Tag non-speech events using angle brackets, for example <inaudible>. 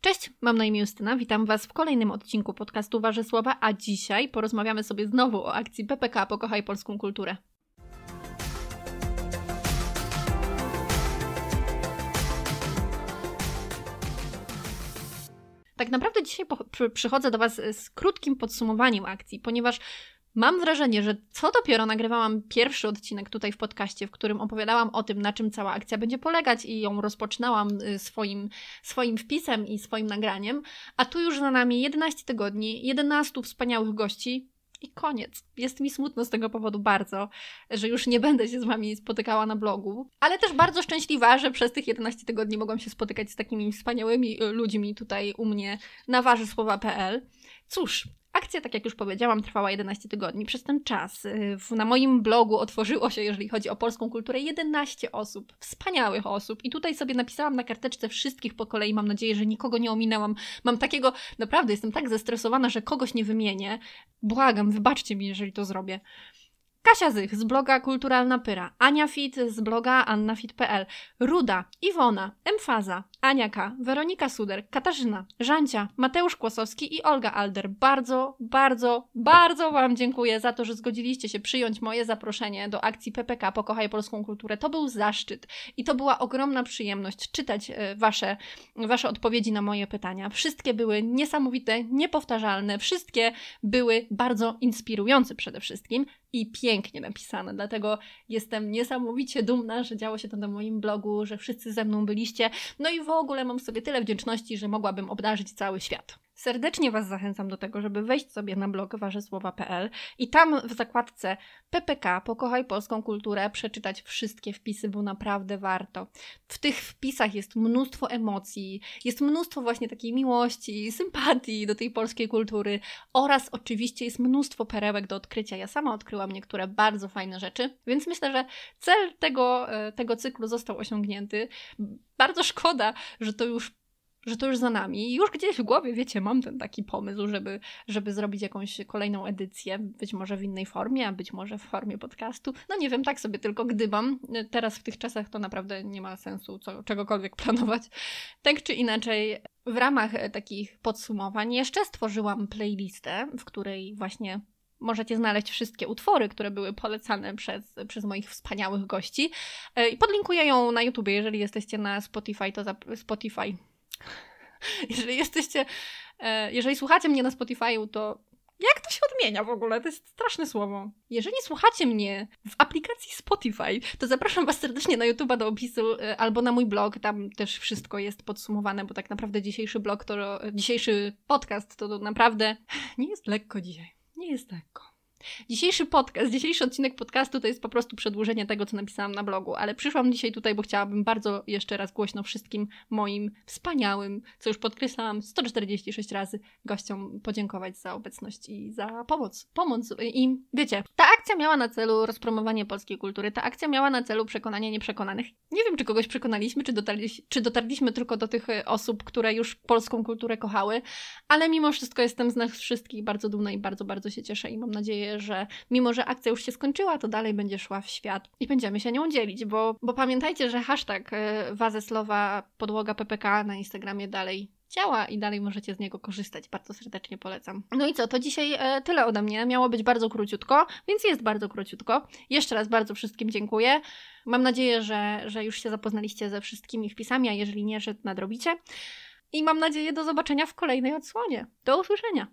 Cześć, mam na imię Justyna, witam Was w kolejnym odcinku podcastu Waży Słowa, a dzisiaj porozmawiamy sobie znowu o akcji PPK Pokochaj Polską Kulturę. Tak naprawdę dzisiaj przychodzę do Was z krótkim podsumowaniem akcji, ponieważ Mam wrażenie, że co dopiero nagrywałam pierwszy odcinek tutaj w podcaście, w którym opowiadałam o tym, na czym cała akcja będzie polegać i ją rozpoczynałam y, swoim, swoim wpisem i swoim nagraniem, a tu już za nami 11 tygodni, 11 wspaniałych gości, i koniec. Jest mi smutno z tego powodu bardzo, że już nie będę się z Wami spotykała na blogu, ale też bardzo szczęśliwa, że przez tych 11 tygodni mogłam się spotykać z takimi wspaniałymi y, ludźmi tutaj u mnie na warzysłowa.pl. Cóż, akcja, tak jak już powiedziałam, trwała 11 tygodni. Przez ten czas y, na moim blogu otworzyło się, jeżeli chodzi o polską kulturę, 11 osób, wspaniałych osób. I tutaj sobie napisałam na karteczce wszystkich po kolei. Mam nadzieję, że nikogo nie ominęłam. Mam takiego, naprawdę jestem tak zestresowana, że kogoś nie wymienię. Błagam, wybaczcie mi, jeżeli to zrobię. Kasia Zych z bloga Kulturalna Pyra, Ania Fit z bloga annafit.pl, Ruda, Iwona, Emfaza, Aniaka, Weronika Suder, Katarzyna, Żancia, Mateusz Kłosowski i Olga Alder. Bardzo, bardzo, bardzo Wam dziękuję za to, że zgodziliście się przyjąć moje zaproszenie do akcji PPK Pokochaj Polską Kulturę. To był zaszczyt i to była ogromna przyjemność czytać e, Wasze, wasze odpowiedzi na moje pytania. Wszystkie były niesamowite, niepowtarzalne, wszystkie były bardzo inspirujące przede wszystkim i piękne pięknie napisane, dlatego jestem niesamowicie dumna, że działo się to na moim blogu, że wszyscy ze mną byliście. No i w ogóle mam sobie tyle wdzięczności, że mogłabym obdarzyć cały świat. Serdecznie Was zachęcam do tego, żeby wejść sobie na blog warzysłowa.pl i tam w zakładce PPK Pokochaj Polską Kulturę przeczytać wszystkie wpisy, bo naprawdę warto. W tych wpisach jest mnóstwo emocji, jest mnóstwo właśnie takiej miłości, sympatii do tej polskiej kultury oraz oczywiście jest mnóstwo perełek do odkrycia. Ja sama odkryłam niektóre bardzo fajne rzeczy, więc myślę, że cel tego, e, tego cyklu został osiągnięty. Bardzo szkoda, że to już że to już za nami. I już gdzieś w głowie, wiecie, mam ten taki pomysł, żeby, żeby zrobić jakąś kolejną edycję, być może w innej formie, a być może w formie podcastu. No nie wiem, tak sobie tylko gdybam. Teraz w tych czasach to naprawdę nie ma sensu co, czegokolwiek planować. Tak czy inaczej, w ramach e, takich podsumowań jeszcze stworzyłam playlistę, w której właśnie możecie znaleźć wszystkie utwory, które były polecane przez, przez moich wspaniałych gości. E, I podlinkuję ją na YouTube, jeżeli jesteście na Spotify, to Spotify <laughs> Jeżeli jesteście, e, jeżeli słuchacie mnie na Spotify'u, to jak to się odmienia w ogóle? To jest straszne słowo. Jeżeli słuchacie mnie w aplikacji Spotify, to zapraszam Was serdecznie na YouTube'a do opisu e, albo na mój blog. Tam też wszystko jest podsumowane, bo tak naprawdę dzisiejszy blog, to dzisiejszy podcast to naprawdę <laughs> nie jest lekko dzisiaj. Nie jest lekko. Dzisiejszy podcast, dzisiejszy odcinek podcastu to jest po prostu przedłużenie tego, co napisałam na blogu, ale przyszłam dzisiaj tutaj, bo chciałabym bardzo jeszcze raz głośno wszystkim moim wspaniałym, co już podkreślałam 146 razy, gościom podziękować za obecność i za pomoc. Pomoc im, wiecie, ta akcja miała na celu rozpromowanie polskiej kultury, ta akcja miała na celu przekonanie nieprzekonanych. Nie wiem, czy kogoś przekonaliśmy, czy, dotarli, czy dotarliśmy tylko do tych e, osób, które już polską kulturę kochały, ale mimo wszystko jestem z nas wszystkich bardzo dumna i bardzo, bardzo się cieszę i mam nadzieję, nadzieję, że mimo, że akcja już się skończyła, to dalej będzie szła w świat i będziemy się nią dzielić, bo, bo pamiętajcie, że hashtag e, Wazeslowa podłoga PPK na Instagramie dalej działa i dalej możecie z niego korzystać. Bardzo serdecznie polecam. No i co, to dzisiaj e, tyle ode mnie. Miało być bardzo króciutko, więc jest bardzo króciutko. Jeszcze raz bardzo wszystkim dziękuję. Mam nadzieję, że, że już się zapoznaliście ze wszystkimi wpisami, a jeżeli nie, że nadrobicie. I mam nadzieję do zobaczenia w kolejnej odsłonie. Do usłyszenia!